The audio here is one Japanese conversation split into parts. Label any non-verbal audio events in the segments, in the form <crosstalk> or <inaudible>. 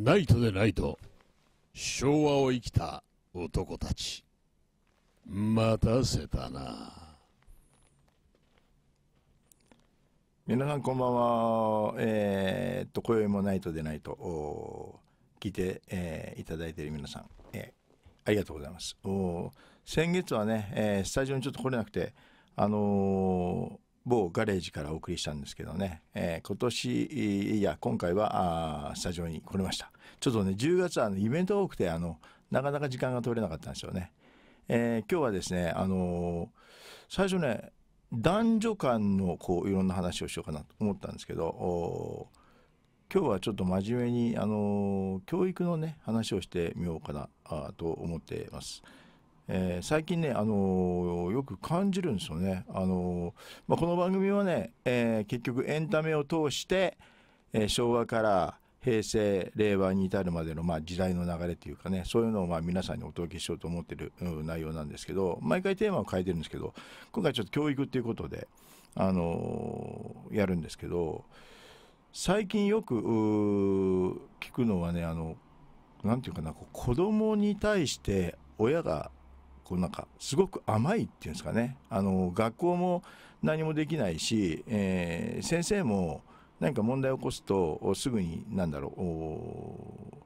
ナイトでナイト昭和を生きた男たち待たせたな皆さんこんばんはえー、っと今宵もナイトでナイト聞いて、えー、いただいている皆さん、えー、ありがとうございますお先月はね、えー、スタジオにちょっと来れなくてあの某ガレージからお送りしたんですけどね、えー、今年いや今回はスタジオに来れましたちょっとね10月はあのイベント多くてあのなかなか時間が取れなかったんですよね、えー、今日はですねあのー、最初ね男女間のこういろんな話をしようかなと思ったんですけど今日はちょっと真面目にあの教育のね話をしてみようかなと思っています。えー、最近ね、あのー、よく感じるんですよね。あのー、まあ、この番組はね、え結局エンタメを通して、え昭和から平成令和に至るまでの、まあ、時代の流れというかねそういうのをまあ皆さんにお届けしようと思ってる、内容なんですけど毎回テーマを変えてるんですけど今回ちょっと教育っていうことで、あのやるんですけど最近よく聞くのはねあのなんていうかな子供に対して親がこうなんかすごく甘いっていうんですかねあの学校も何もできないし、えー、先生も何か問題を起こすとすぐに何だろう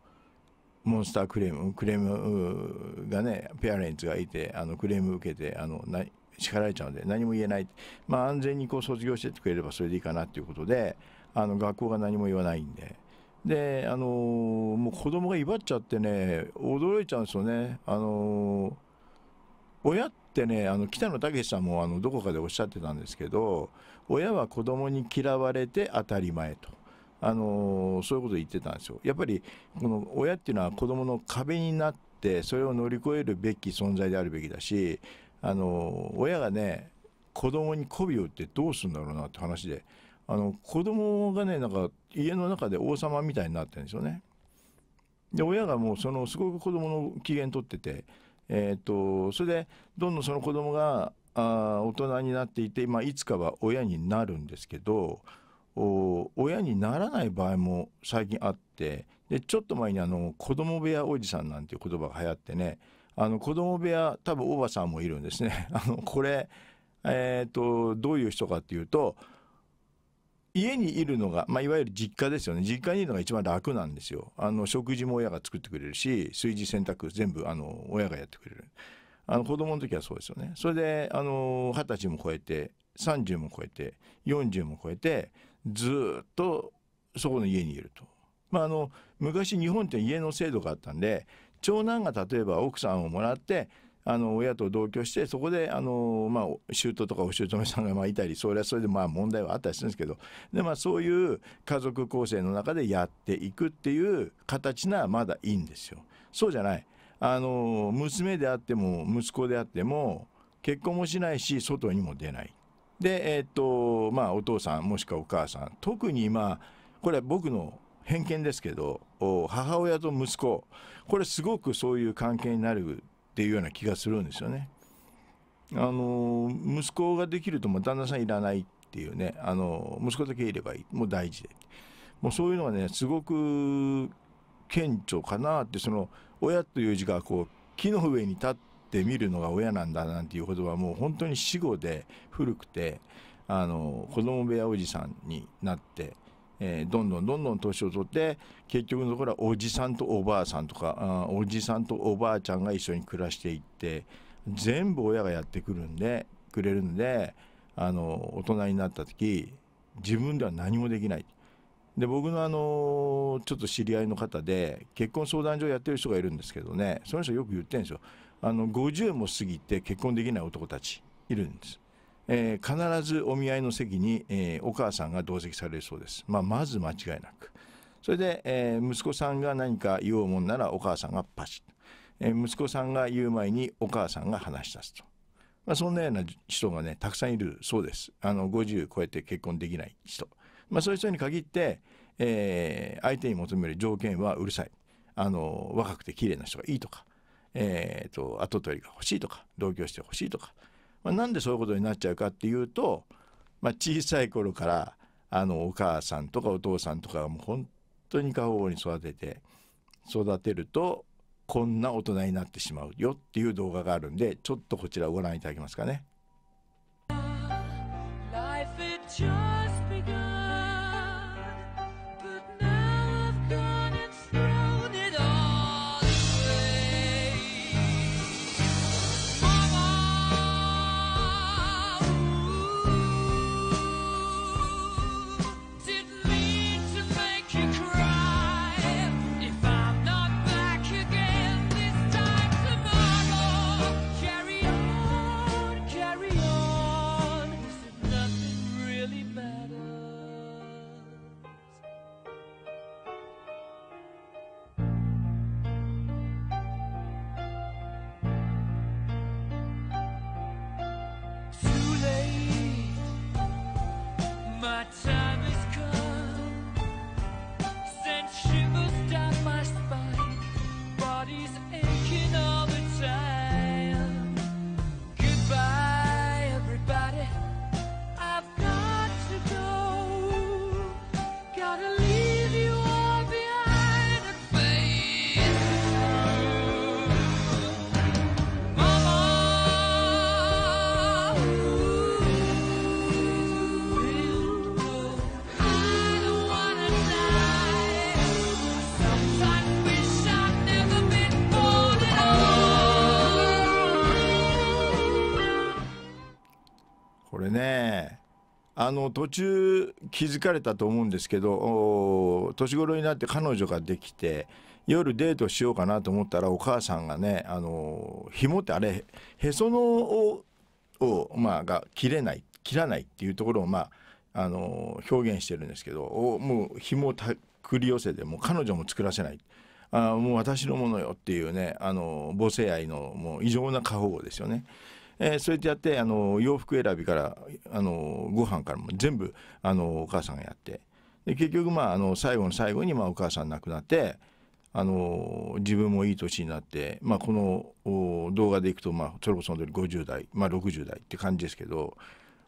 モンスタークレームクレームがねペアレンツがいてあのクレーム受けてあのな叱られちゃうので何も言えない、まあ、安全にこう卒業してってくれればそれでいいかなっていうことであの学校が何も言わないんで。であのもう子供が威張っちゃってね驚いちゃうんですよね。あの親ってねあの北野武さんもあのどこかでおっしゃってたんですけど親は子供に嫌われて当たり前と。あのそういうこと言ってたんですよ。やっぱりこの親っていうのは子供の壁になってそれを乗り越えるべき存在であるべきだし、あの親がね子供に媚びを売ってどうするんだろうなって話で、あの子供がねなんか家の中で王様みたいになってるんですよね。で親がもうそのすごく子供の機嫌取っててえーと、それでどんどんその子供があ大人になっていて、まあ、いつかは親になるんですけど親にならない場合も最近あってでちょっと前にあの子供部屋おじさんなんていう言葉が流行ってねあの子供部屋多分おばさんもいるんですね。<laughs> あのこれえーと、どういう人かっていうと家にいるのが、まあ、いわゆる実家ですよね。実家にいるのが一番楽なんですよ。あの、食事も親が作ってくれるし、炊事洗濯全部、あの、親がやってくれる。あの、子供の時はそうですよね。それで、二十歳も超えて、30も超えて、40も超えて、ずっとそこの家にいると。まあ、あの、昔日本って家の制度があったんで、長男が例えば奥さんをもらって、あの親と同居してそこであの、まあ、舅とかお姑さんがまあいたりそれはそれでまあ問題はあったりするんですけどで、まあ、そういう家族構成の中でやっていくっていう形ならまだいいんですよ。そうじゃないあの娘であっても息子であっても結婚もしないし外にも出ない。で、えー、っとまあ、お父さんもしくはお母さん特にまあこれは僕の偏見ですけど母親と息子これすごくそういう関係になるっていうような気がするんですよね。あの息子ができるともう旦那さんいらないっていうねあの息子だけいればいいもう大事でもうそういうのがねすごく顕著かなってその親という字がこう木の上に立って見るのが親なんだなんていうことはもう本当に死後で古くてあの子供部屋おじさんになってえー、どんどんどんどん年を取って結局のところはおじさんとおばあさんとかおじさんとおばあちゃんが一緒に暮らしていって全部親がやってくるんでくれるんであの大人になった時自分では何もできない。で僕のあのちょっと知り合いの方で結婚相談所やってる人がいるんですけどねその人よく言ってるんですよあの50も過ぎて結婚できない男たちいるんですえー、必ずお見合いの席に、えー、お母さんが同席されるそうです。まあ、まず間違いなく。それで、えー、息子さんが何か言おうもんならお母さんがパシッと、えー、息子さんが言う前にお母さんが話し出すと。まあ、そんなような人がね、たくさんいるそうです。あの、50超えて結婚できない人。まあ、そういう人に限って、えー、相手に求める条件はうるさい。あの、若くて綺麗な人がいいとか、えっ、ー、と、後取りが欲しいとか、同居して欲しいとか、まあ、なんでそういうことになっちゃうかっていうと、まあ、小さい頃からあのお母さんとかお父さんとかもう本当に過保護に育てて育てるとこんな大人になってしまうよっていう動画があるんでちょっとこちらをご覧いただけますかね。の途中気づかれたと思うんですけど年頃になって彼女ができて夜デートしようかなと思ったらお母さんがねあの紐ってあれへそのをを、まあ、が切れない切らないっていうところを、まあ、あの表現してるんですけどもう紐をたくり寄せてもう彼女も作らせない。あもう私のものよっていうねあの母性愛のもう異常な過保護ですよね。えー、そうやってやってあの洋服選びからあのご飯からも全部あのお母さんがやってで結局、まあ、あの最後の最後に、まあ、お母さん亡くなってあの自分もいい年になって、まあ、この動画でいくと、まあ、それこそ本当に50代、まあ、60代って感じですけど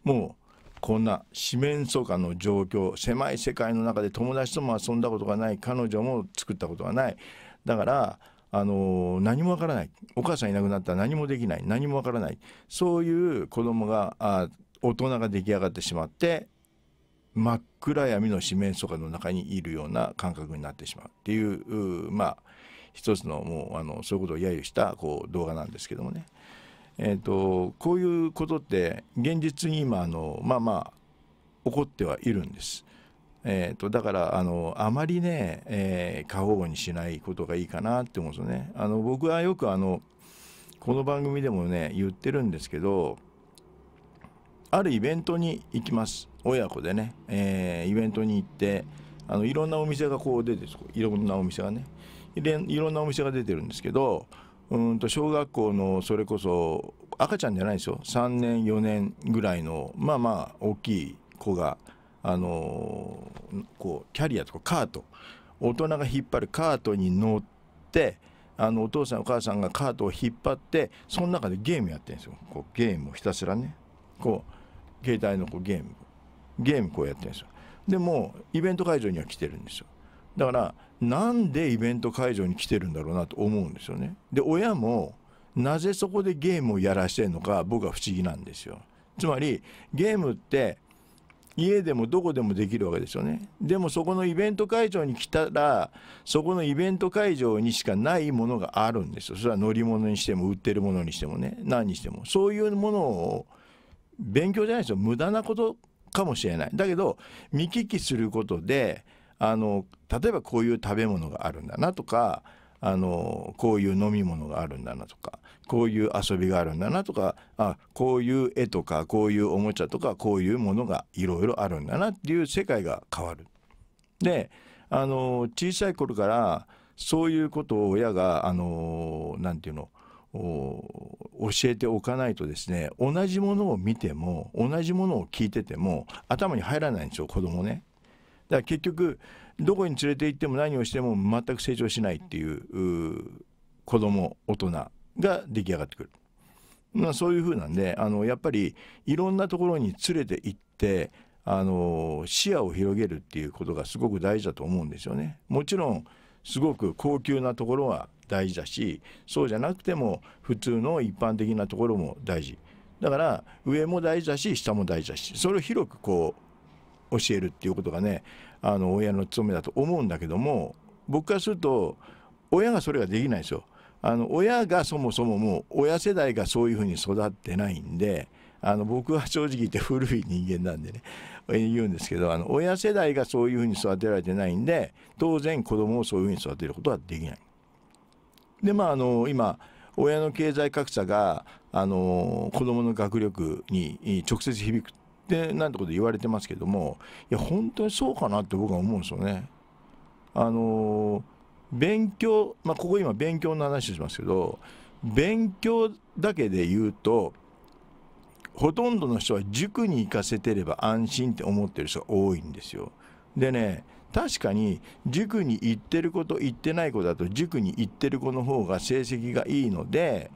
もうこんな四面楚歌の状況狭い世界の中で友達とも遊んだことがない彼女も作ったことがないだからあの何もわからないお母さんいなくなったら何もできない何もわからないそういう子供があ大人が出来上がってしまって真っ暗闇の四面楚歌の中にいるような感覚になってしまうっていうまあ一つのもうあのそういうことを揶揄したこう動画なんですけどもね、えーと、とこういうことって現実に今あのまあまあ起こってはいるんです。えーと、だからあのあまりね、えー、過保護にしないことがいいかなって思うんですよね。あの僕はよくあのこの番組でもね言ってるんですけどあるイベントに行きます親子でね、えー、イベントに行ってあのいろんなお店がこう出ていろんなお店がねいろんなお店が出てるんですけどうんと小学校のそれこそ赤ちゃんじゃないですよ3年4年ぐらいのまあまあ大きい子が。あのこうキャリアとかカート大人が引っ張るカートに乗ってあのお父さんお母さんがカートを引っ張ってその中でゲームやってるんですよこうゲームをひたすらねこう携帯のこうゲームゲームこうやってるんですよでもイベント会場には来てるんですよだからなんでイベント会場に来てるんだろうなと思うんですよねで親もなぜそこでゲームをやらしてるのか僕は不思議なんですよつまりゲームって家でもどこでもできるわけですよねでもそこのイベント会場に来たらそこのイベント会場にしかないものがあるんですよそれは乗り物にしても売ってるものにしてもね何にしてもそういうものを勉強じゃないですよ無駄なことかもしれないだけど見聞きすることであの例えばこういう食べ物があるんだなとかあのこういう飲み物があるんだなとかこういう遊びがあるんだなとかあこういう絵とかこういうおもちゃとかこういうものがいろいろあるんだなっていう世界が変わる。であの小さい頃からそういうことを親があのなて言うの教えておかないとですね同じものを見ても同じものを聞いてても頭に入らないんですよ子供ね。だから結局どこに連れて行っても何をしても全く成長しないっていう子供大人が出来上がってくる。まあ、そういうふうなんであのやっぱりいろんなところに連れて行ってあの視野を広げるっていうことがすごく大事だと思うんですよね。もちろんすごく高級なところは大事だしそうじゃなくても普通の一般的なところも大事だから上も大事だし下も大事だしそれを広くこう教えるっていうことがねあの親の務めだと思うんだけども僕からすると親がそれができないんですよ。あの親がそもそももう親世代がそういうふうに育ってないんであの僕は正直言って古い人間なんでね言うんですけどあの親世代がそういうふうに育てられてないんで当然子供をそういうふうに育てることはできない。でまああの今親の経済格差があの子供の学力に直接響くってなんてこと言われてますけどもいや本当にそうかなって僕は思うんですよね。あの勉強、まあ、ここ今勉強の話をしますけど勉強だけで言うとほとんどの人は塾に行かせてれば安心って思ってる人が多いんですよ。でね確かに塾に行ってる子と行ってない子だと塾に行ってる子の方が成績がいいので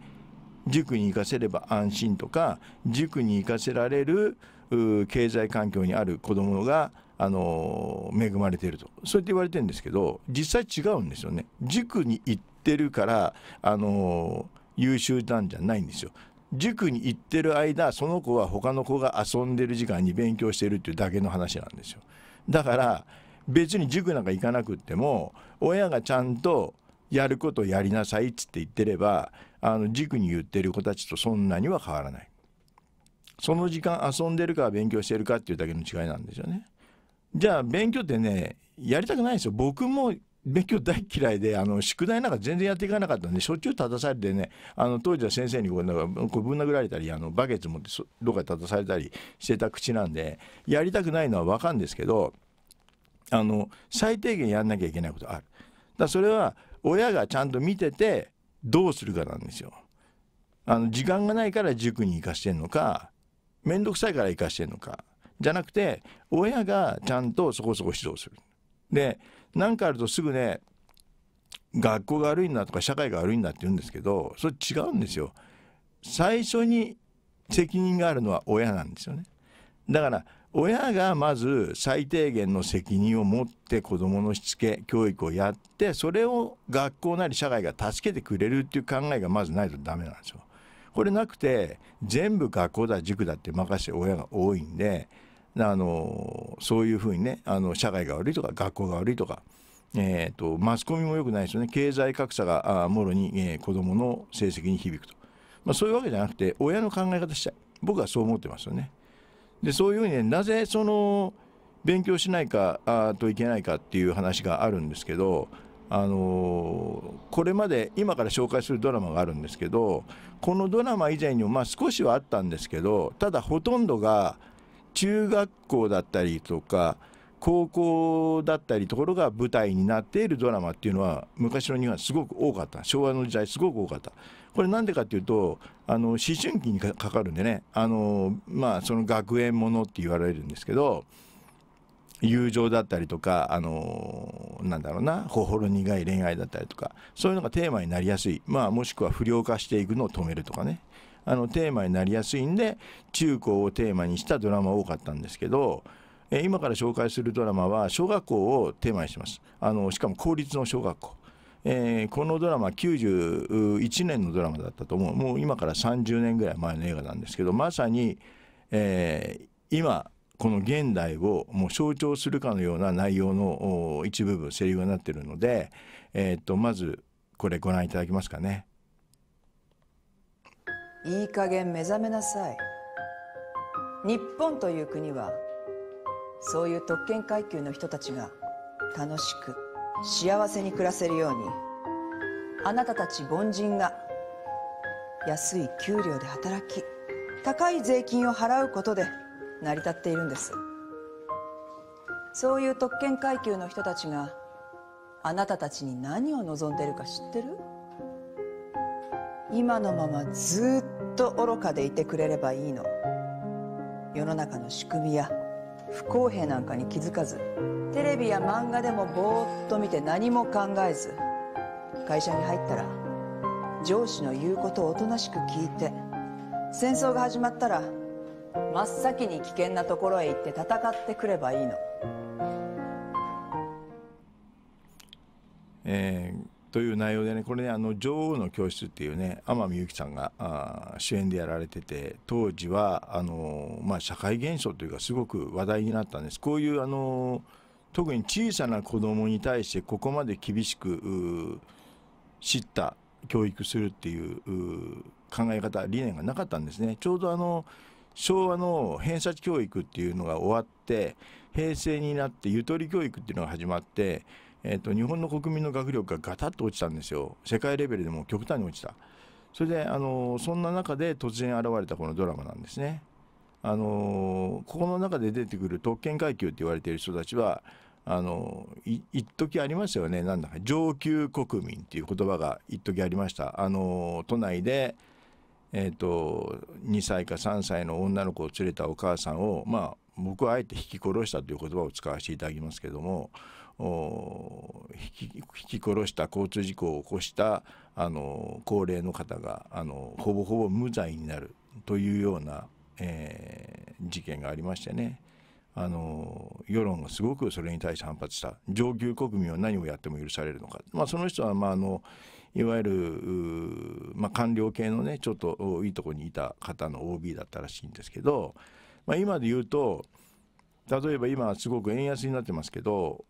塾に行かせれば安心とか塾に行かせられる経済環境にある子どもがあの恵まれているとそうやって言われてるんですけど実際違うんですよね塾に行ってるからあの優秀なんじゃないんですよ塾に行ってる間その子は他の子が遊んでる時間に勉強してるっていうだけの話なんですよだから別に塾なんか行かなくっても親がちゃんとやることをやりなさいっつって言ってればあの塾に言ってる子たちとそんなには変わらないその時間遊んでるか勉強してるかっていうだけの違いなんですよね。じゃあ勉強ってねやりたくないですよ僕も勉強大嫌いであの宿題なんか全然やっていかなかったんでしょっちゅう立たされてねあの当時は先生にこうなんかこうぶん殴られたりあのバケツ持ってどっか立たされたりしてた口なんでやりたくないのは分かるんですけどあの最低限やんなきゃいけないことあるだそれは親がちゃんと見ててどうするかなんですよあの時間がないから塾に行かしてんのか面倒くさいから行かしてんのかじゃなくて親がちゃんとそこそこ指導する。で何かあるとすぐね学校が悪いんだとか社会が悪いんだって言うんですけどそれ違うんですよ。最初に責任があるのは親なんですよね。だから親がまず最低限の責任を持って子どものしつけ教育をやってそれを学校なり社会が助けてくれるっていう考えがまずないとダメなんですよ。これなくて全部学校だ塾だって任せて親が多いんであのそういうふうにねあの社会が悪いとか学校が悪いとか、えーと、マスコミも良くないですよね経済格差があもろに、えー、子どもの成績に響くと、まあ、そういうわけじゃなくて親の考え方したい僕はそう思ってますよね。でそういうふうにねなぜその勉強しないかあといけないかっていう話があるんですけど、あのー、これまで今から紹介するドラマがあるんですけどこのドラマ以前にも、まあ、少しはあったんですけどただほとんどが中学校だったりとか高校だったりところが舞台になっているドラマっていうのは昔の日本はすごく多かった昭和の時代すごく多かったこれ何でかっていうとあの思春期にかかるんでねあのまあその学園ものって言われるんですけど友情だったりとかあのなんだろうなほほろ苦い恋愛だったりとかそういうのがテーマになりやすいまあもしくは不良化していくのを止めるとかねあのテーマになりやすいんで中高をテーマにしたドラマ多かったんですけど、えー、今から紹介するドラマは小学校をテーマにしますあのしかも公立の小学校、えー、このドラマ91年のドラマだったと思うもう今から30年ぐらい前の映画なんですけどまさに、えー、今この現代をもう象徴するかのような内容の一部分セリフになってるので、えー、っとまずこれご覧いただけますかね。いい加減目覚めなさい日本という国はそういう特権階級の人たちが楽しく幸せに暮らせるようにあなたたち凡人が安い給料で働き高い税金を払うことで成り立っているんですそういう特権階級の人たちがあなたたちに何を望んでるか知ってる今のままずっとと愚かでいてくれればいいの世の中の仕組みや不公平なんかに気づかずテレビや漫画でもぼーっと見て何も考えず会社に入ったら上司の言うことをおとなしく聞いて戦争が始まったら真っ先に危険なところへ行って戦ってくればいいの。えーという内容でねこれね「あの女王の教室」っていうね天海祐希さんがあ主演でやられてて当時はあの、まあ、社会現象というかすごく話題になったんですこういうあの特に小さな子供に対してここまで厳しく知った教育するっていう考え方理念がなかったんですねちょうどあの昭和の偏差値教育っていうのが終わって平成になってゆとり教育っていうのが始まってえーと、日本の国民の学力がガタッと落ちたんですよ世界レベルでも極端に落ちたそれであのそんな中で突然現れたこのドラマなんですねあのここの中で出てくる特権階級って言われている人たちはあの一時ありましたよねなんだか上級国民っていう言葉が一時ありましたあの都内でえーと2歳か3歳の女の子を連れたお母さんを、まあ、僕はあえて引き殺したという言葉を使わせていただきますけどもひきひき殺した交通事故を起こしたあの高齢の方があのほぼほぼ無罪になるというような、えー、事件がありましてねあの世論がすごくそれに対して反発した上級国民は何をやっても許されるのか、まあ、その人は、まあ、あのいわゆる、まあ、官僚系のねちょっといいとこにいた方の OB だったらしいんですけど、まあ、今で言うと例えば今すごく円安になってますけど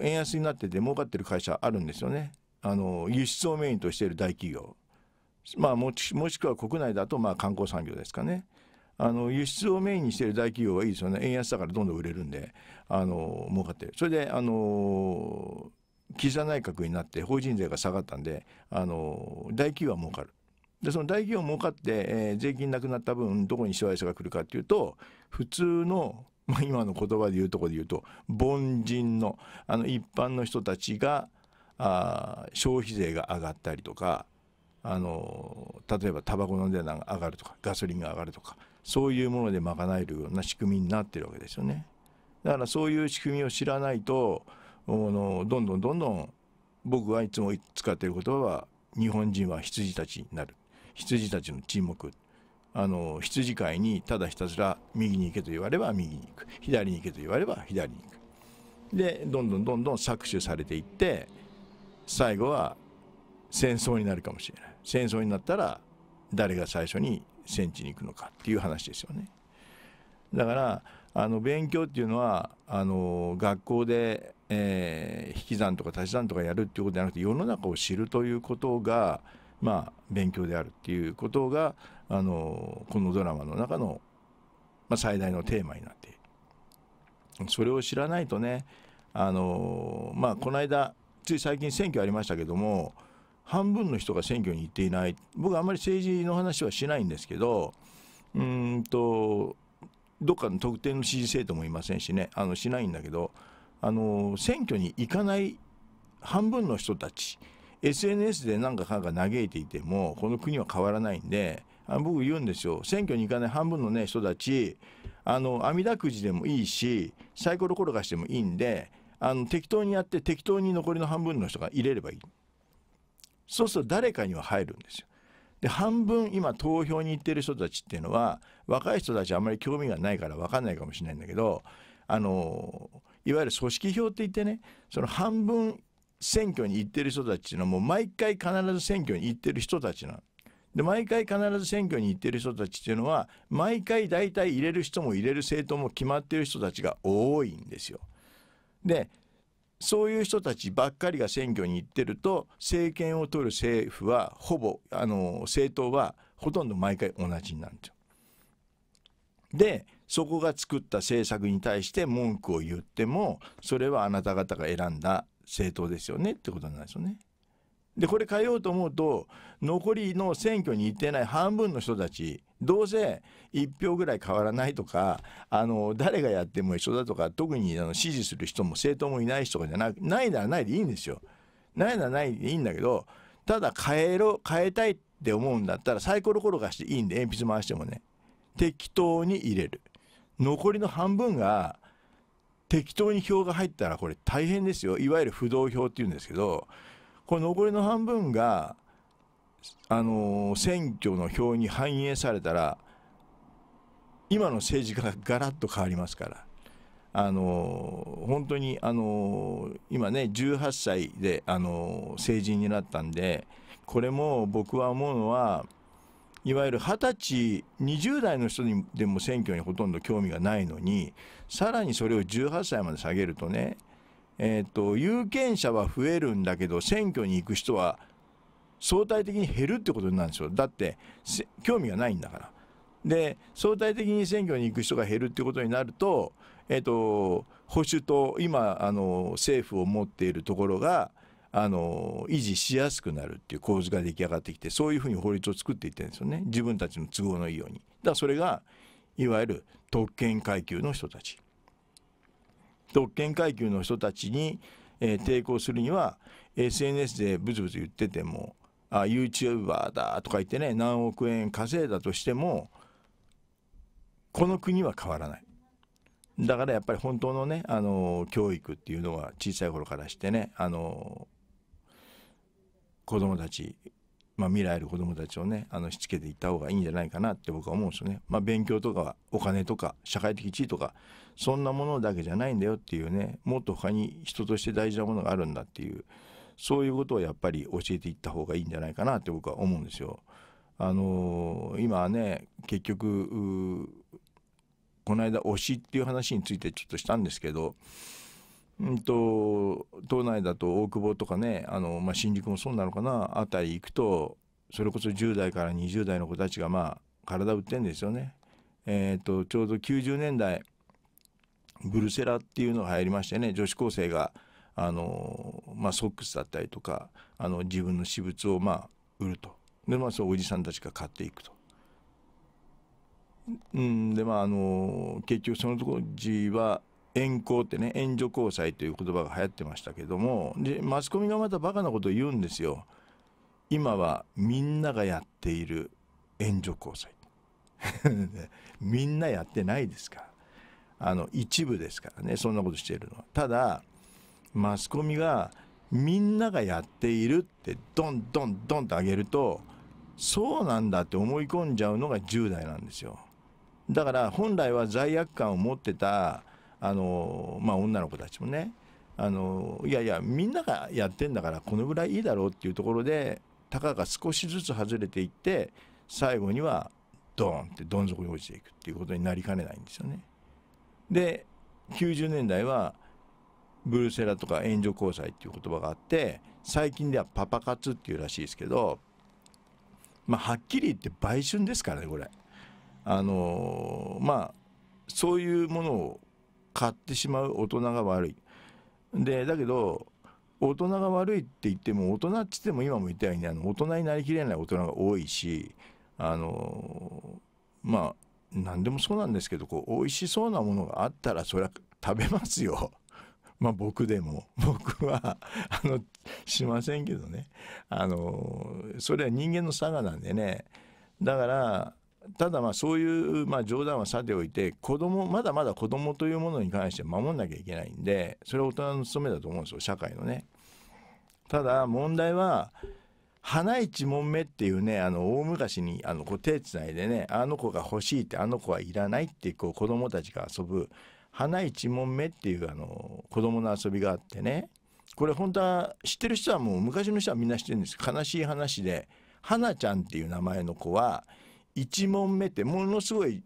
円安になってて儲かってる会社あるんですよねあの輸出をメインとしている大企業、まあ、ももしくは国内だとまあ観光産業ですかねあの輸出をメインにしている大企業はいいですよね円安だからどんどん売れるんであの儲かってるそれであの岸田内閣になって法人税が下がったんであの大企業は儲かるでその大企業儲かって、えー、税金なくなった分どこにしわ寄せが来るかっていうと普通のまあ、今の言葉で言うとこで言うと凡人のあの一般の人たちがあ消費税が上がったりとかあの例えばタバコの値段が上がるとかガソリンが上がるとかそういうもので賄えるような仕組みになってるわけですよね。だからそういう仕組みを知らないとあのどんどんどんどん僕はいつも使っている言葉は日本人は羊たちになる羊たちの沈黙あの羊飼いにただひたすら右に行けと言われば右に行く左に行けと言われば左に行くでどんどんどんどん搾取されていって最後は戦争になるかもしれない戦争になったら誰が最初に戦地に行くのかっていう話ですよねだからあの勉強っていうのはあの学校で、えー、引き算とか足し算とかやるっていうことじゃなくて世の中を知るということがまあ、勉強であるっていうことがあのこのドラマの中の、まあ、最大のテーマになってそれを知らないとねあの、まあ、この間つい最近選挙ありましたけども半分の人が選挙に行っていない僕あんまり政治の話はしないんですけどうんとどっかの特定の支持政党もいませんしねあのしないんだけどあの選挙に行かない半分の人たち SNS で何かかんか嘆いていてもこの国は変わらないんであ僕言うんですよ選挙に行かない半分の、ね、人たちあの網だくじでもいいしサイコロ転がしてもいいんであの適当にやって適当に残りの半分の人が入れればいいそうすると誰かには入るんですよ。で半分今投票に行ってる人たちっていうのは若い人たちあんまり興味がないから分かんないかもしれないんだけどあのいわゆる組織票って言ってねその半分選挙に行ってる人たちのもう毎回必ず選挙に行ってる人たちなの。で毎回必ず選挙に行ってる人たちっていうのは毎回大体入れる人も入れる政党も決まってる人たちが多いんですよ。でそういう人たちばっかりが選挙に行ってると政権を取る政府はほぼあの政党はほとんど毎回同じになるんですよ。でそこが作った政策に対して文句を言ってもそれはあなた方が選んだ政党ですよねってことなんですよね。でこれ変えようと思うと残りの選挙に行ってない半分の人たちどうせ1票ぐらい変わらないとかあの誰がやっても一緒だとか特にあの支持する人も政党もいない人とかじゃなくないならないでいいんですよ。ないならないでいいんだけどただ変えろ変えたいって思うんだったらサイコロ転がしていいんで鉛筆回してもね適当に入れる。残りの半分が適当に票が入ったらこれ大変ですよいわゆる不動票っていうんですけどこの残りの半分があの選挙の票に反映されたら今の政治家がガラッと変わりますからあの本当にあの今ね18歳であの成人になったんでこれも僕は思うのはいわゆる20歳20代の人にでも選挙にほとんど興味がないのにさらにそれを18歳まで下げるとね、えーと、有権者は増えるんだけど選挙に行く人は相対的に減るってことになるんですよだって興味がないんだから。で相対的に選挙に行く人が減るってことになると,、えーと保守と今あの政府を持っているところがあの維持しやすくなるっていう構図が出来上がってきてそういうふうに法律を作っていってるんですよね自分たちの都合のいいように。だからそれがいわゆる特権階級の人たち特権階級の人たちに、えー、抵抗するには SNS でブツブツ言っててもあ YouTuber だとか言ってね何億円稼いだとしてもこの国は変わらないだからやっぱり本当のねあの教育っていうのは小さい頃からしてねあの子供たちまあ、未来ある子どもたちをねあのしつけていった方がいいんじゃないかなって僕は思うんですよね。まあ、勉強とかお金とか社会的地位とかそんなものだけじゃないんだよっていうねもっと他に人として大事なものがあるんだっていうそういうことをやっぱり教えていった方がいいんじゃないかなって僕は思うんですよ。あのー、今ね結局この間推しっていう話についてちょっとしたんですけどうんと、島内だと大久保とかね、あの、まあ、新宿もそうなのかな、あたり行くと、それこそ10代から20代の子たちが、まあ、体売ってんですよね。えっ、ー、と、ちょうど90年代、ブルセラっていうのが入りましてね、女子高生が、あの、まあ、ソックスだったりとか、あの、自分の私物を、まあ、売ると。で、まあ、そう、おじさんたちが買っていくと。うん、でまああの結局その当時は円交ってね、援助交際という言葉が流行ってましたけども、で、マスコミがまたバカなことを言うんですよ。今はみんながやっている援助交際。<laughs> みんなやってないですから。あの、一部ですからね、そんなことしているのは。ただ、マスコミがみんながやっているってどんどんどんと上げると、そうなんだって思い込んじゃうのが10代なんですよ。だから本来は罪悪感を持ってたあの、まあ、女の子たちもねあのいやいやみんながやってんだからこのぐらいいいだろうっていうところでたかが少しずつ外れていって最後にはドーンってどん底に落ちていくっていうことになりかねないんですよね。で90年代はブルセラとか援助交際っていう言葉があって最近ではパパ活っていうらしいですけど、まあ、はっきり言って売春ですからねこれ。あのまあそういうものを買ってしまう大人が悪いでだけど大人が悪いって言っても大人っつっても今も言ったようにあの大人になりきれない大人が多いしあのまあ何でもそうなんですけどこう美味しそうなものがあったらそりゃ食べますよ。<laughs> まあ僕でも僕はあのしませんけどねあのそれは人間の差がなんでねだからただまあそういうまあ冗談はさておいて子供まだまだ子供というものに関して守んなきゃいけないんでそれは大人の務めだと思うんですよ社会のね。ただ問題は花一門目っていうねあの大昔にあのこう手つないでねあの子が欲しいってあの子はいらないってこう子供たちが遊ぶ花一門目っていうあの子供の遊びがあってねこれ本当は知ってる人はもう昔の人はみんな知ってるんです悲しい話で花ちゃんっていう名前の子は1問目ってものすごい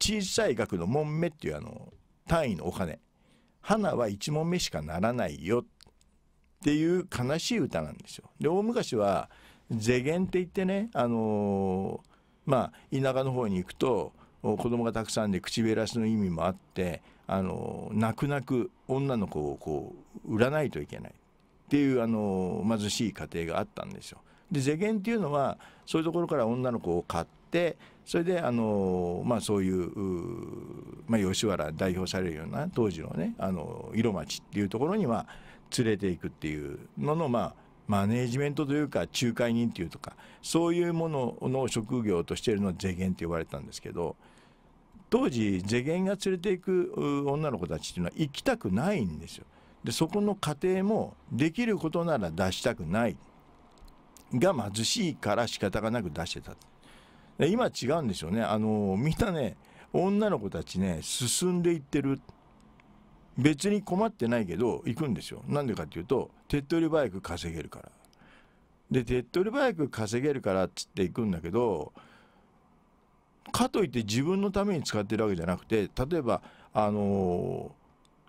小さい額の問目っていうあの単位のお金花は1問目しかならないよっていう悲しい歌なんですよ。で大昔は世間って言ってね、あのー、まあ、田舎の方に行くと子供がたくさんで口べらしの意味もあって、あのー、泣く泣く女の子をこう売らないといけないっていう、あのー、貧しい家庭があったんですよ。で世間っていうのはそういうところから女の子を買っててそれであの、まあ、そういう、まあ、吉原代表されるような当時のねあの色町っていうところには連れていくっていうののまあマネージメントというか仲介人っていうとかそういうものの職業としているのは税源って呼ばれたんですけど当時世間が連れていく女の子たちっていうのは行きたくないんですよ。でそこの家庭もできることなら出したくないが貧しいから仕方がなく出してた。今違うんでしょうね。あの、みんなね、女の子たちね、進んでいってる。別に困ってないけど、行くんですよ。なんでかっていうと、手っ取り早く稼げるから。で、手っ取り早く稼げるからっつって行くんだけど、かといって自分のために使ってるわけじゃなくて、例えば、あの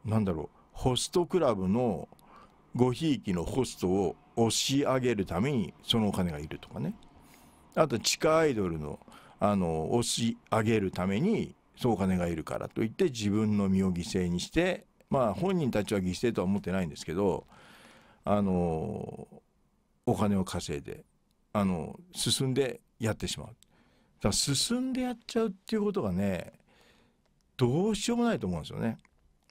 ー、なんだろう、ホストクラブのごひいきのホストを押し上げるためにそのお金がいるとかね。あと地下アイドルのあの押し上げるためにそうお金がいるからといって自分の身を犠牲にしてまあ本人たちは犠牲とは思ってないんですけどあのお金を稼いであの進んでやってしまう。だから進んでやっちゃうっていうことがねどうしようもないと思うんですよね。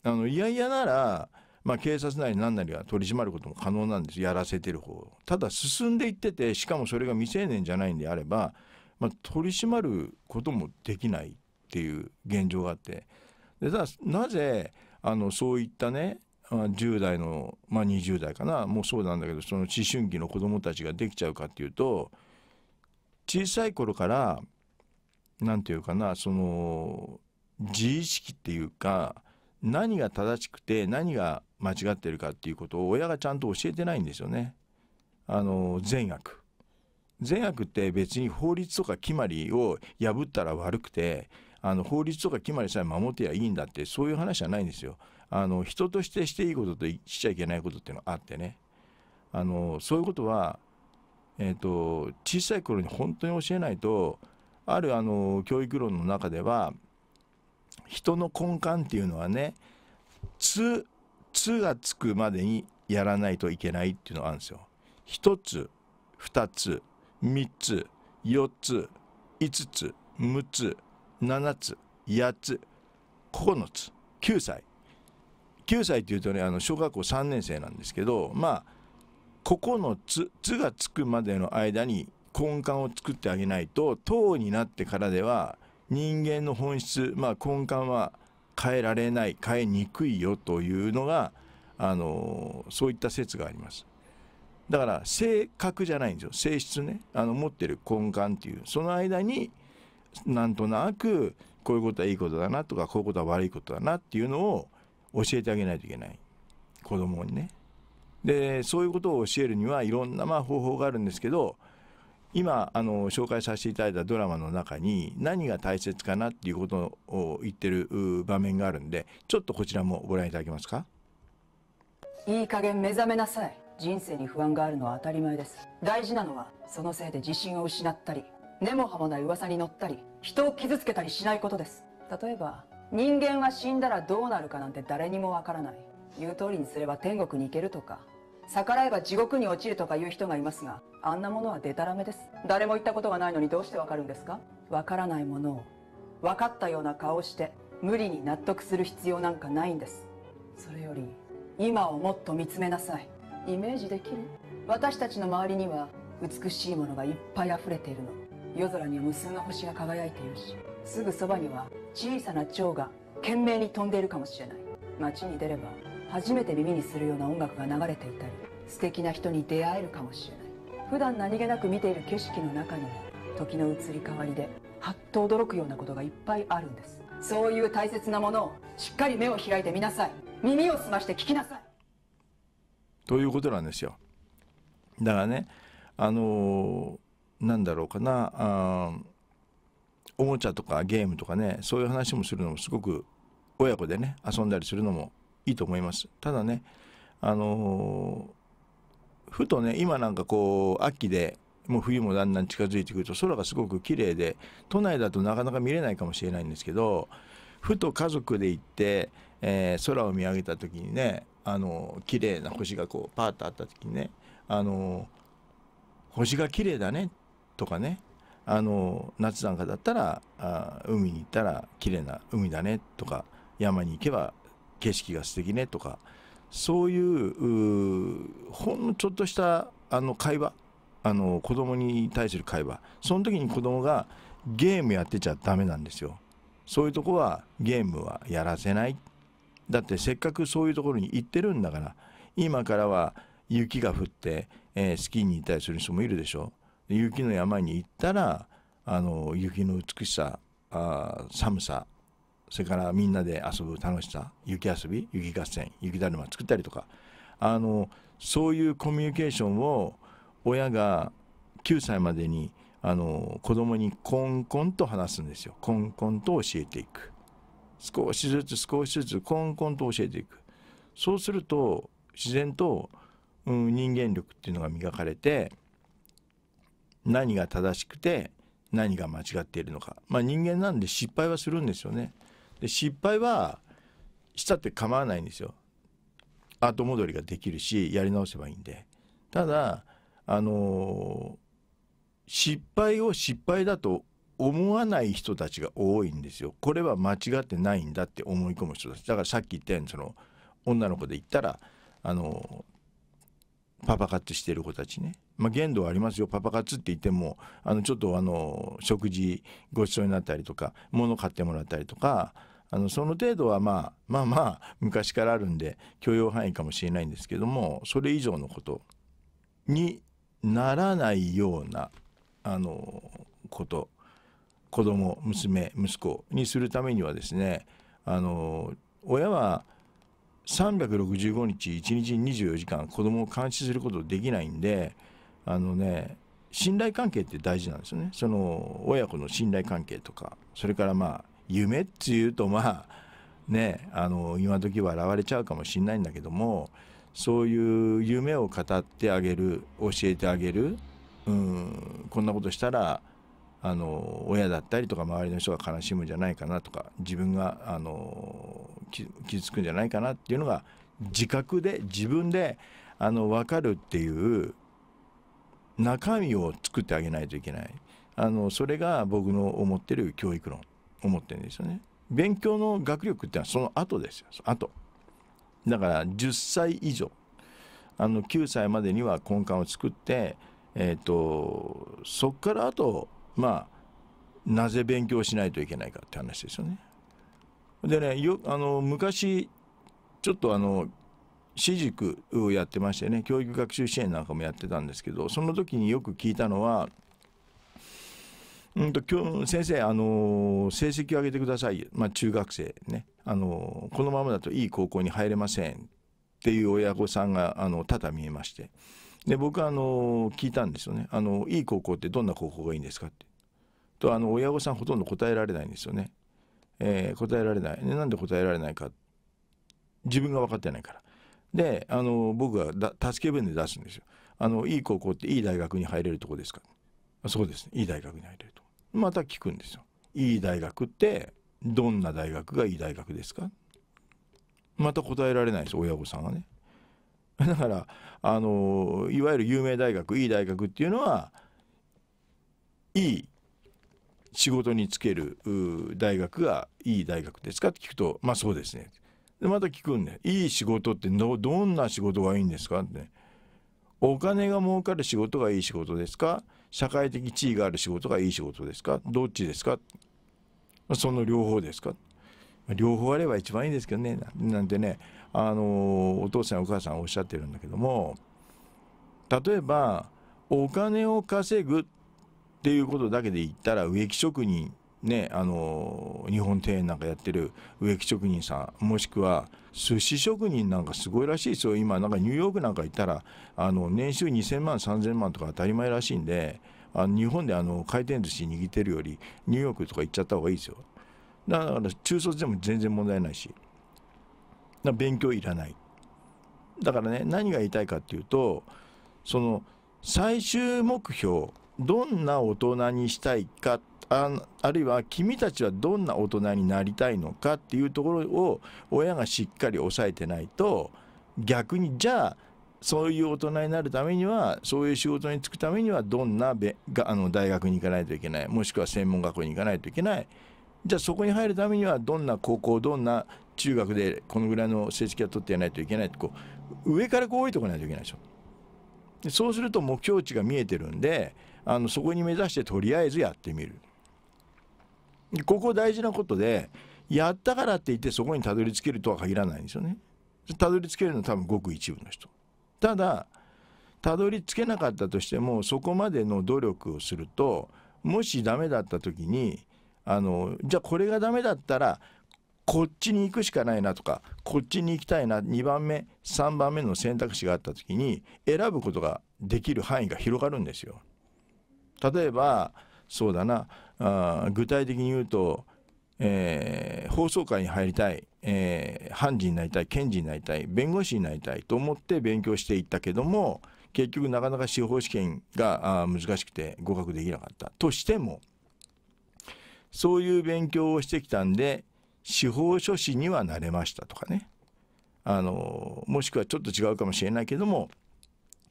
あのいやいやならまあ、警察り何なりは取り締まることも可能なんですやらせてる方ただ進んでいっててしかもそれが未成年じゃないんであれば、まあ、取り締まることもできないっていう現状があってでただなぜあのそういったね10代の、まあ、20代かなもうそうなんだけどその思春期の子どもたちができちゃうかっていうと小さい頃から何て言うかなその自意識っていうか何が正しくて何が間違ってるかっていうことを親がちゃんと教えてないんですよね。あの善悪善悪って別に法律とか決まりを破ったら悪くてあの法律とか決まりさえ守ってりゃいいんだってそういう話じゃないんですよ。あの人としてしていいこととしちゃいけないことっていうのがあってねあのそういうことは、えーと、小さい頃に本当に教えないとあるあの教育論の中では人の根幹っていうのはね「つつがつくまでにやらないといけないっていうのがあるんですよ。一つ二つ三つ四つ五つ六つ七つ八つ九つ九歳九歳っていうとねあの小学校三年生なんですけどまあ9つ「つ」がつくまでの間に根幹を作ってあげないと「等になってからでは人間の本質まあ根幹は変えられない変えにくいよというのがあのそういった説があります。だから性格じゃないんですよ性質ねあの持ってる根幹っていうその間になんとなくこういうことはいいことだなとかこういうことは悪いことだなっていうのを教えてあげないといけない子供にね。でそういうことを教えるにはいろんなまあ方法があるんですけど今あの紹介させていただいたドラマの中に何が大切かなっていうことを言ってる場面があるんでちょっとこちらもご覧いただけますかいい加減目覚めなさい人生に不安があるのは当たり前です大事なのはそのせいで自信を失ったり根も葉もない噂に乗ったり人を傷つけたりしないことです例えば人間は死んだらどうなるかなんて誰にもわからない言う通りにすれば天国に行けるとか逆らえば地獄に落ちるとか言う人がいますがあんなものはデタラメです誰も言ったことがないのにどうしてわかるんですかわからないものを分かったような顔をして無理に納得する必要なんかないんですそれより今をもっと見つめなさいイメージできる私たちの周りには美しいものがいっぱい溢れているの夜空には無数の星が輝いているしすぐそばには小さな蝶が懸命に飛んでいるかもしれない街に出れば初めて耳にするような音楽が流れていたり素敵な人に出会えるかもしれない普段何気なく見ている景色の中にも時の移り変わりではっと驚くようなことがいっぱいあるんですそういう大切なものをしっかり目を開いてみなさい耳を澄まして聞きなさいということなんですよだからねあのー、なんだろうかなあおもちゃとかゲームとかねそういう話もするのもすごく親子でね遊んだりするのもいいと思います。ただね、あのー、ふとね、今なんかこう、秋で、もう冬もだんだん近づいてくると空がすごく綺麗で都内だとなかなか見れないかもしれないんですけどふと家族で行って、えー、空を見上げた時にねあの綺麗な星がこうパーッとあった時にねあの星が綺麗だねとかねあの夏なんかだったらあ海に行ったら綺麗な海だねとか山に行けば景色が素敵ねとかそういうほんのちょっとしたあの会話あの子供に対する会話その時に子供がゲームやってちゃダメなんですよそういうとこはゲームはやらせないだってせっかくそういうところに行ってるんだから今からは雪が降って、えー、スキーに行ったりする人もいるでしょ雪の山に行ったらあの雪の美しさあ寒さそれからみんなで遊ぶ楽しさ雪遊び雪合戦雪だるま作ったりとかあのそういうコミュニケーションを親が9歳までにあの子供にコンコンと話すんですよコンコンと教えていく少しずつ少しずつコンコンと教えていくそうすると自然と、うん、人間力っていうのが磨かれて何が正しくて何が間違っているのかまあ人間なんで失敗はするんですよねで失敗はしたって構わないんですよ後戻りができるしやり直せばいいんでただあのー、失敗を失敗だと思わない人たちが多いんですよこれは間違ってないんだって思い込む人たちだからさっき言ったようにその女の子で言ったらあのー、パパ活してる子たちねまあ、限度はありますよパパ活って言ってもあのちょっとあの食事ご馳走になったりとか物買ってもらったりとかあのその程度は、まあ、まあまあ昔からあるんで許容範囲かもしれないんですけどもそれ以上のことにならないようなあのこと子供娘息子にするためにはですねあの親は365日1日24時間子供を監視することできないんであのね信頼関係って大事なんですよねその親子の信頼関係とかそれからまあ夢っていうとまあねあの今時笑われちゃうかもしれないんだけどもそういう夢を語ってあげる教えてあげる、うん、こんなことしたらあの親だったりとか周りの人が悲しむんじゃないかなとか自分があの傷つくんじゃないかなっていうのが自覚で自分であの分かるっていう中身を作ってあげないといけないあのそれが僕の思ってる教育論思ってるんですよね勉強の学力ってのはその後ですよあとだから10歳以上あの9歳までには根幹を作ってえっ、ー、とそこからあとまあなぜ勉強しないといけないかって話ですよねでねよあの昔ちょっとあの私塾をやってましてね教育学習支援なんかもやってたんですけどその時によく聞いたのはうんと今日先生、あの成績を上げてください、まあ、中学生ね、あのこのままだといい高校に入れませんっていう親御さんがあの多々見えましてで僕はあの聞いたんですよねあのいい高校ってどんな高校がいいんですかってとあの親御さんほとんど答えられないんですよね、えー、答えられない、ね、なんで答えられないか自分が分かってないからであの僕が助け弁で出すんですよあのいい高校っていい大学に入れるとこですかそうです、ね、いい大学に入れるとまた聞くんですよいい大学ってどんな大学がいい大学ですかまた答えられないです親御さんはね <laughs> だからあのいわゆる有名大学いい大学っていうのはいい仕事に就ける大学がいい大学ですかって聞くとまあそうですねでまた聞くんで、いい仕事ってどんな仕事がいいんですかって、ね、お金が儲かる仕事がいい仕事ですか社会的地位がある仕事がいい仕事ですかどっちですかその両方ですか両方あれば一番いいんですけどねなんてね、あのお父さんお母さんおっしゃってるんだけども例えばお金を稼ぐっていうことだけで言ったら植木職人ね、あの日本庭園なんかやってる植木職人さんもしくは寿司職人なんかすごいらしいですよ今なんかニューヨークなんか行ったらあの年収2,000万3,000万とか当たり前らしいんであの日本であの回転寿司握ってるよりニューヨークとか行っちゃった方がいいですよだから中卒でも全然問題ないしだ勉強いらないだからね何が言いたいかっていうとその最終目標どんな大人にしたいかってああるいは君たちはどんな大人になりたいのかっていうところを親がしっかり押さえてないと逆にじゃあそういう大人になるためにはそういう仕事に就くためにはどんなべがあの大学に行かないといけないもしくは専門学校に行かないといけないじゃあそこに入るためにはどんな高校どんな中学でこのぐらいの成績は取ってやらないといけないってこう上からこう置いてかないといけないでしょ。そうすると目標値が見えてるんであのそこに目指してとりあえずやってみる。ここ大事なことでやったからって言ってそこにたどり着けるとは限らないんですよね。たどり着けるのは多分ごく一部の人。ただたどり着けなかったとしてもそこまでの努力をするともし駄目だった時にあのじゃあこれが駄目だったらこっちに行くしかないなとかこっちに行きたいな2番目3番目の選択肢があった時に選ぶことができる範囲が広がるんですよ。例えばそうだなあ具体的に言うと、えー、法曹界に入りたい、えー、判事になりたい検事になりたい弁護士になりたいと思って勉強していったけども結局なかなか司法試験が難しくて合格できなかったとしてもそういう勉強をしてきたんで司法書士にはなれましたとかねあのもしくはちょっと違うかもしれないけども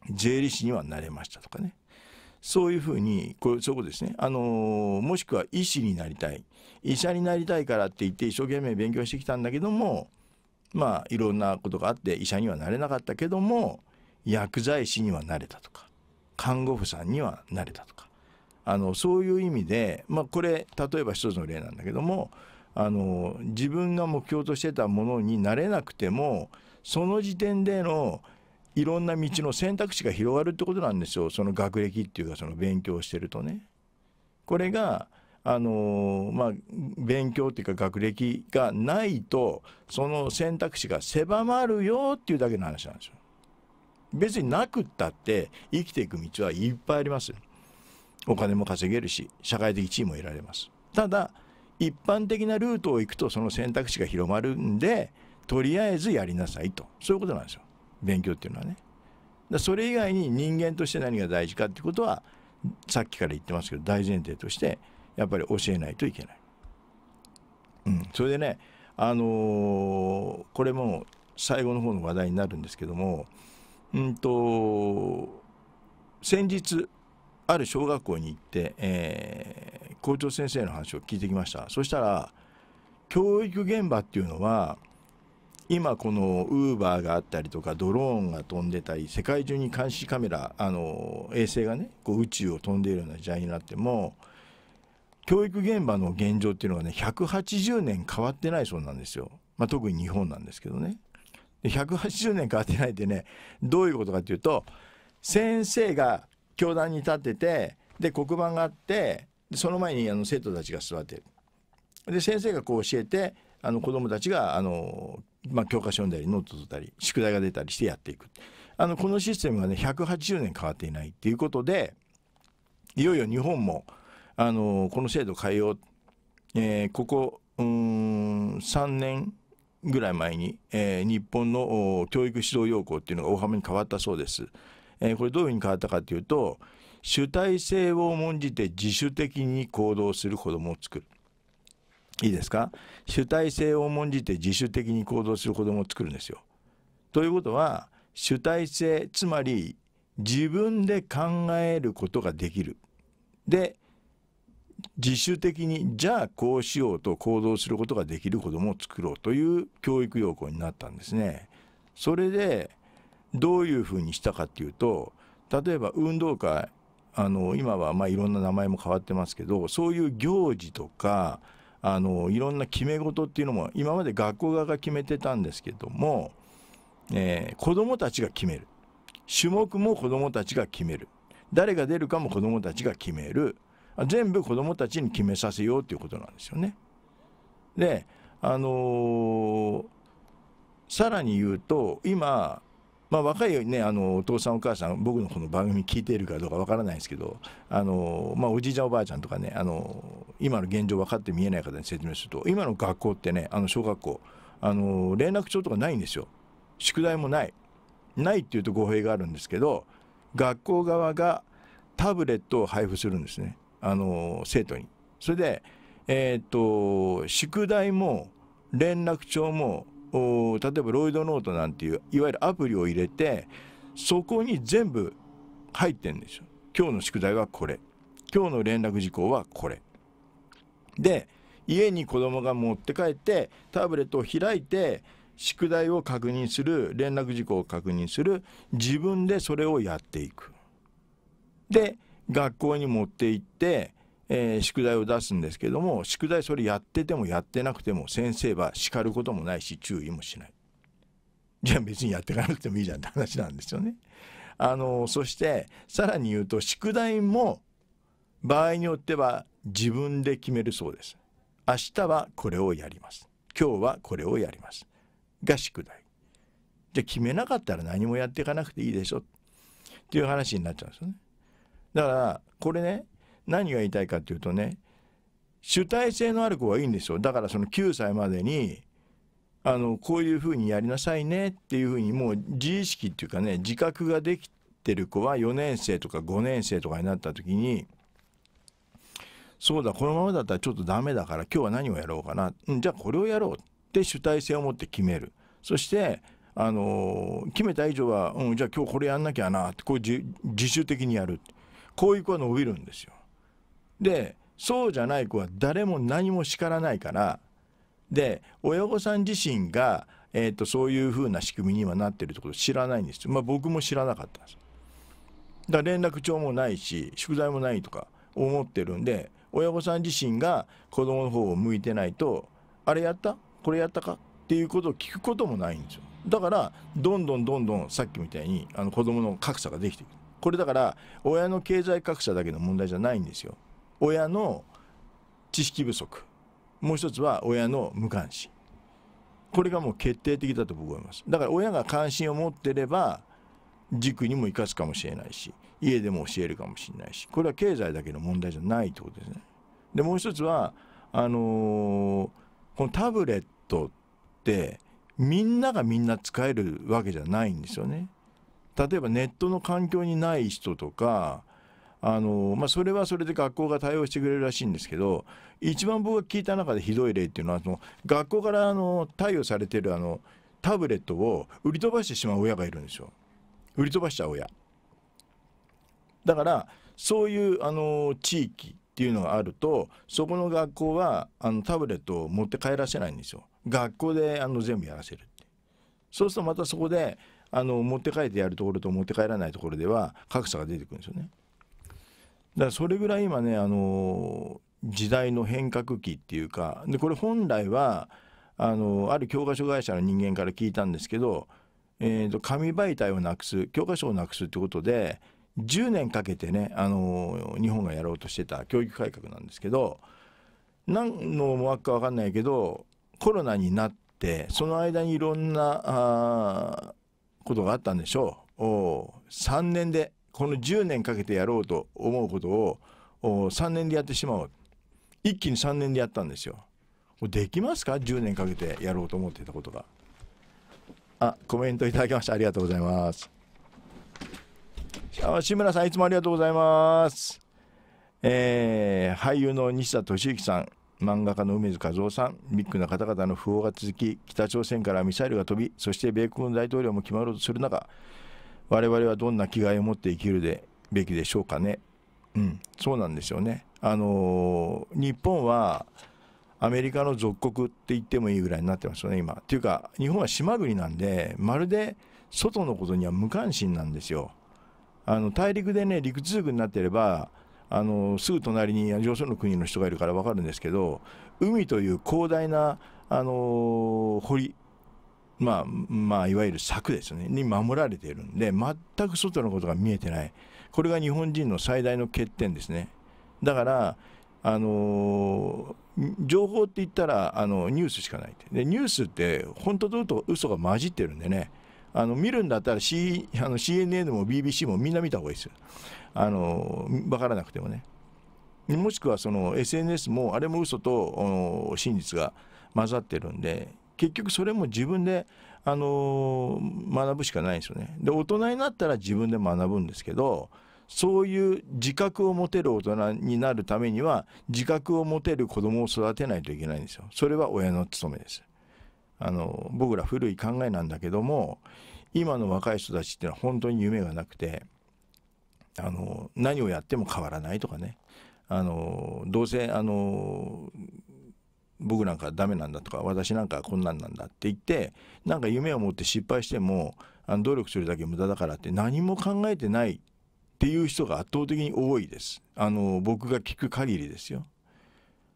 税理士にはなれましたとかねそういうふうにこそこですね、あのもしくは医師になりたい医者になりたいからって言って一生懸命勉強してきたんだけどもまあいろんなことがあって医者にはなれなかったけども薬剤師にはなれたとか看護婦さんにはなれたとかあのそういう意味で、まあ、これ例えば一つの例なんだけどもあの自分が目標としてたものになれなくてもその時点でのいろんな道の選択肢が広がるってことなんですよその学歴っていうかその勉強してるとね。これがあのまあ、勉強っていうか学歴がないとその選択肢が狭まるよっていうだけの話なんですよ。別になくったって生きていく道はいっぱいあります。お金も稼げるし社会的地位も得られます。ただ一般的なルートを行くとその選択肢が広まるんでとりあえずやりなさいとそういうことなんですよ。勉強っていうのはねだそれ以外に人間として何が大事かってことはさっきから言ってますけど大前提としてやっぱり教えないといけない。うん、それでね、あのー、これも最後の方の話題になるんですけども、うんと、先日ある小学校に行って、えー、校長先生の話を聞いてきましたそしたら教育現場っていうのは今このウーバーがあったりとかドローンが飛んでたり世界中に監視カメラあの衛星がねこう宇宙を飛んでいるような時代になっても教育現場の現状っていうのはね180年変わってないそうなんですよ、まあ、特に日本なんですけどね。180年変わってないってねどういうことかっていうと先生が教壇に立っててで黒板があってその前にあの生徒たちが座ってるで先生がこう教えてあの子どもたちがあのまあ、教科書読んだりノート取ったり宿題が出たりしてやっていくあのこのシステムがね180年変わっていないっていうことでいよいよ日本もあのこの制度変えよう、えー、ここうん3年ぐらい前に、えー、日本の教育指導要項っていうのが大幅に変わったそうです。えー、これどういうふうに変わったかというと主体性を重んじて自主的に行動する子どもを作るいいですか主体性を重んじて自主的に行動する子どもを作るんですよ。ということは主体性つまり自分で考えることができる。で自主的にじゃあこうしようと行動することができる子どもを作ろうという教育要項になったんですね。それでどういうふうにしたかっていうと例えば運動会あの今はまあいろんな名前も変わってますけどそういう行事とかあのいろんな決め事っていうのも今まで学校側が決めてたんですけども、えー、子どもたちが決める種目も子どもたちが決める誰が出るかも子どもたちが決める全部子どもたちに決めさせようっていうことなんですよね。であのー、さらに言うと今まあ、若いねあのお父さんお母さん僕のこの番組聞いているかどうかわからないですけどあの、まあ、おじいちゃんおばあちゃんとかねあの今の現状分かって見えない方に説明すると今の学校ってねあの小学校あの連絡帳とかないんですよ宿題もないないっていうと語弊があるんですけど学校側がタブレットを配布するんですねあの生徒に。それで、えー、っと宿題も連絡帳もお例えばロイドノートなんていういわゆるアプリを入れてそこに全部入ってんですよ。今日の宿題はこれ今日の連絡事項はこれ。で家に子供が持って帰ってタブレットを開いて宿題を確認する連絡事項を確認する自分でそれをやっていく。で学校に持って行ってえー、宿題を出すんですけども宿題それやっててもやってなくても先生は叱ることもないし注意もしないじゃあ別にやっていかなくてもいいじゃんって話なんですよね。あのそしてさらに言うと宿題も場合によっては自分で決めるそうです。明日はこれをやります。今日はこれをやります。が宿題。じゃあ決めなかったら何もやっていかなくていいでしょっていう話になっちゃうんですよね。だからこれね何が言いたいかっていうとね主体性のある子はいいんですよだからその9歳までにあのこういうふうにやりなさいねっていうふうにもう自意識っていうかね自覚ができてる子は4年生とか5年生とかになった時にそうだこのままだったらちょっとダメだから今日は何をやろうかな、うん、じゃあこれをやろうって主体性を持って決めるそしてあのー、決めた以上は、うん、じゃあ今日これやんなきゃなってこう自主的にやるこういう子は伸びるんですよ。でそうじゃない子は誰も何も叱らないからで親御さん自身が、えーと、そういうふうな仕組みにはなってるってこと知らないんですよ。まあ、僕も知らなかったんですだ連絡帳もないし宿題もないとか思ってるんで親御さん自身が子供の方を向いてないとあれやったこれやったかっていうことを聞くこともないんですよだからどんどんどんどんさっきみたいにあの子供の格差ができていくこれだから親の経済格差だけの問題じゃないんですよ親の知識不足もう一つは親の無関心これがもう決定的だと僕は思いますだから親が関心を持ってれば塾にも生かすかもしれないし家でも教えるかもしれないしこれは経済だけの問題じゃないってことですねでもう一つはあのー、このタブレットってみんながみんな使えるわけじゃないんですよね例えばネットの環境にない人とかあのまあ、それはそれで学校が対応してくれるらしいんですけど一番僕が聞いた中でひどい例っていうのはその学校からあの貸与されてるあのタブレットを売り飛ばしてしまう親がいるんですよ売り飛ばしちゃう親だからそういうあの地域っていうのがあるとそこの学校はあのタブレットを持って帰らせないんですよ学校であの全部やらせるってそうするとまたそこであの持って帰ってやるところと持って帰らないところでは格差が出てくるんですよね。だからそれぐらい今ね、あの時代の変革期っていうかでこれ本来はあのある教科書会社の人間から聞いたんですけど、えーと、紙媒体をなくす教科書をなくすってことで10年かけてね、あの日本がやろうとしてた教育改革なんですけど何の思惑か分かんないけどコロナになってその間にいろんなことがあったんでしょう。3年でこの10年かけてやろうと思うことを3年でやってしまう一気に3年でやったんですよできますか10年かけてやろうと思ってたことがあコメントいただきましてありがとうございます志村さんいつもありがとうございますえー、俳優の西田敏行さん漫画家の梅津和夫さんビッグな方々の訃報が続き北朝鮮からミサイルが飛びそして米国の大統領も決まろうとする中我々はどんな気概を持って生きるでべきでしょうかね。うん、そうなんですよね。あの日本はアメリカの属国って言ってもいいぐらいになってますよね、今。というか、日本は島国なんで、まるで外のことには無関心なんですよ。あの大陸でね、陸続になってれば、あのすぐ隣に上層の国の人がいるから分かるんですけど、海という広大な、あの堀、まあ、まあ、いわゆる柵ですね、に守られているんで、全く外のことが見えてない。これが日本人の最大の欠点ですね。だから、あのー、情報って言ったらあのニュースしかないでニュースって本当と嘘が混じってるんでねあの見るんだったら、C、あの CNN も BBC もみんな見た方がいいですよあの分からなくてもねもしくはその SNS もあれも嘘と真実が混ざってるんで結局それも自分で、あのー、学ぶしかないんですよね。で大人になったら自分で学ぶんですけどそういう自覚を持てる大人になるためには自覚を持てる子供を育てないといけないんですよ。それは親の務めです。あの僕ら古い考えなんだけども今の若い人たちっていうのは本当に夢がなくてあの何をやっても変わらないとかねあのどうせあの僕なんかダメなんだとか私なんかこんなんなんだって言ってなんか夢を持って失敗してもあの努力するだけ無駄だからって何も考えてないっていう人が圧倒的に多いですあの僕が聞く限りですよ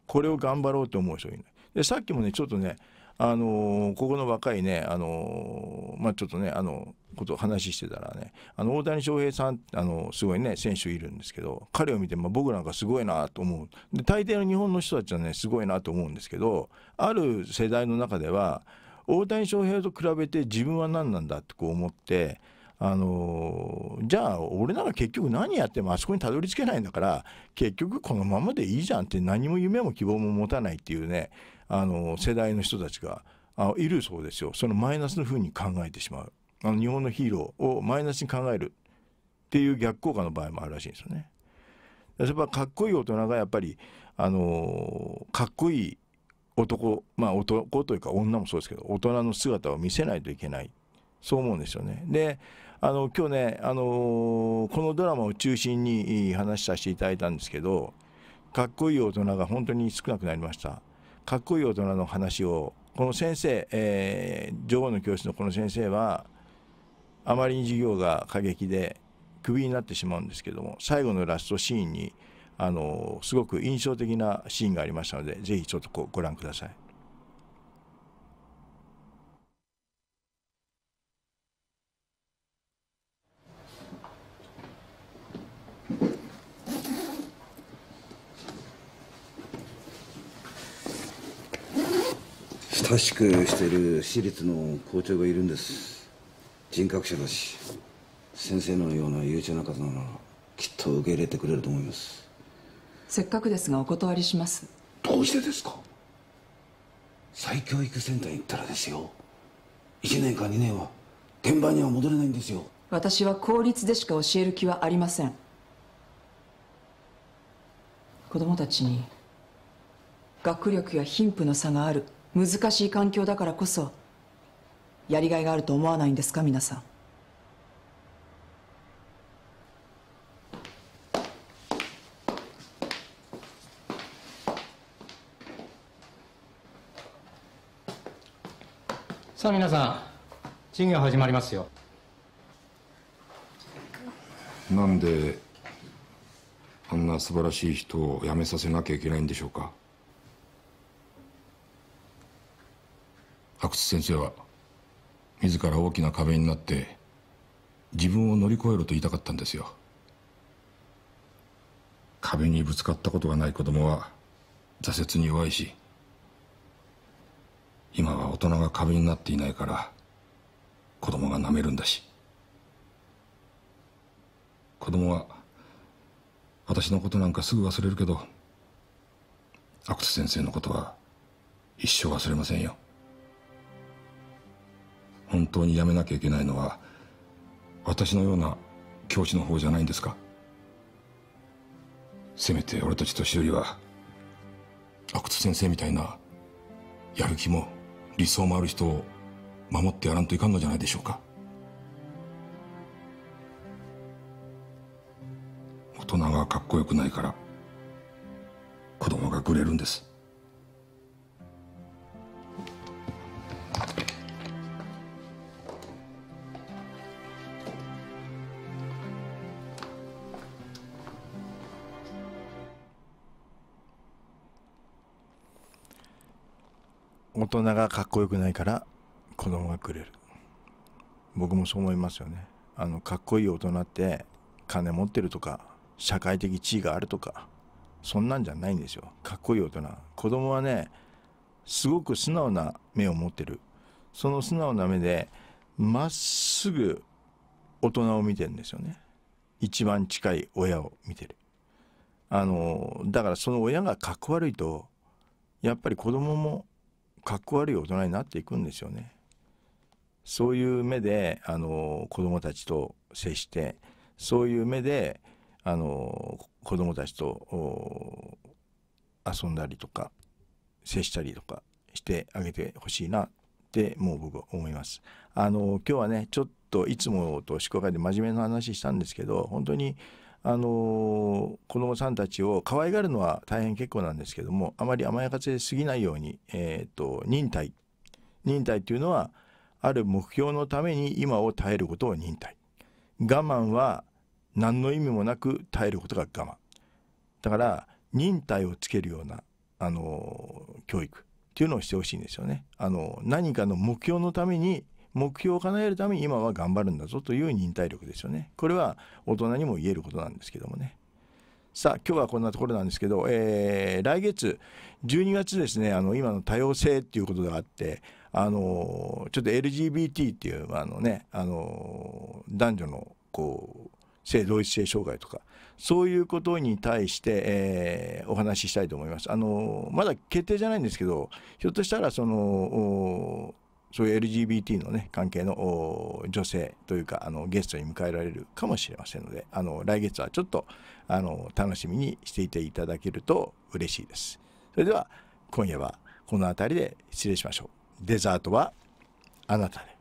これを頑張ろうって思う人いないでさっきもねちょっとねあのここの若いね、あのまあ、ちょっとね、あのことを話してたらね、あの大谷翔平さん、あのすごいね、選手いるんですけど、彼を見て、まあ、僕なんかすごいなと思うで、大抵の日本の人たちはね、すごいなと思うんですけど、ある世代の中では、大谷翔平と比べて自分は何なんだってこう思って、あのじゃあ俺なら結局何やってもあそこにたどり着けないんだから結局このままでいいじゃんって何も夢も希望も持たないっていうねあの世代の人たちがあいるそうですよそのマイナスのふうに考えてしまうあの日本のヒーローをマイナスに考えるっていう逆効果の場合もあるらしいんですよね。やっぱかっこいい大人がやっぱり、あのかっこいい男まあ男というか女もそうですけど大人の姿を見せないといけないそう思うんですよね。であの今日ね、あのこのドラマを中心に話させていただいたんですけどかっこいい大人が本当に少なくなりました。かっこいい大人の話をこの先生、えー、女王の教室のこの先生はあまりに授業が過激でクビになってしまうんですけども最後のラストシーンにあのすごく印象的なシーンがありましたのでぜひちょっとこうご覧ください。優しくしている私立の校長がいるんです人格者だし先生のような優秀な方ならきっと受け入れてくれると思いますせっかくですがお断りしますどうしてですか再教育センターに行ったらですよ1年か2年は現場には戻れないんですよ私は公立でしか教える気はありません子供たちに学力や貧富の差がある難しい環境だからこそやりがいがあると思わないんですか皆さんさあ皆さん授業始まりますよなんであんな素晴らしい人を辞めさせなきゃいけないんでしょうか久津先生は自ら大きな壁になって自分を乗り越えろと言いたかったんですよ壁にぶつかったことがない子供は挫折に弱いし今は大人が壁になっていないから子供がなめるんだし子供は私のことなんかすぐ忘れるけど阿久津先生のことは一生忘れませんよ本当にやめなきゃいけないのは私のような教師の方じゃないんですかせめて俺たち年寄りは阿久津先生みたいなやる気も理想もある人を守ってやらんといかんのじゃないでしょうか大人がかっこよくないから子供がグレるんです大人がかっこよくないから子供がくれる僕もそう思いますよねあのかっこいい大人って金持ってるとか社会的地位があるとかそんなんじゃないんですよかっこいい大人子供はねすごく素直な目を持ってるその素直な目でまっすぐ大人を見てるんですよね一番近い親を見てるあのだからその親がかっこ悪いとやっぱり子供もかっこ悪い大人になっていくんですよね。そういう目であの子供たちと接してそういう目であの子供もたちと遊んだりとか接したりとかしてあげてほしいなってもう僕は思います。あの今日はねちょっといつもと思考会で真面目な話したんですけど本当にあの子どもさんたちを可愛がるのは大変結構なんですけどもあまり甘やかせすぎないように、えーと、忍耐忍耐というのはある目標のために今を耐えることを忍耐我慢は何の意味もなく耐えることが我慢だから忍耐をつけるようなあの教育っていうのをしてほしいんですよね。あの何かの目標のために目標を叶えるために今は頑張るんだぞという忍耐力ですよねこれは大人にも言えることなんですけどもねさあ今日はこんなところなんですけど、えー、来月12月ですねあの今の多様性っていうことがあってあのちょっと LGBT っていうあのねあの男女のこう性同一性障害とかそういうことに対して、えー、お話ししたいと思います。あのまだ決定じゃないんですけどひょっとしたらそのそういう LGBT のね、関係の女性というか、あの、ゲストに迎えられるかもしれませんので、あの、来月はちょっと、あの、楽しみにしていていただけると嬉しいです。それでは、今夜はこの辺りで失礼しましょう。デザートはあなたで。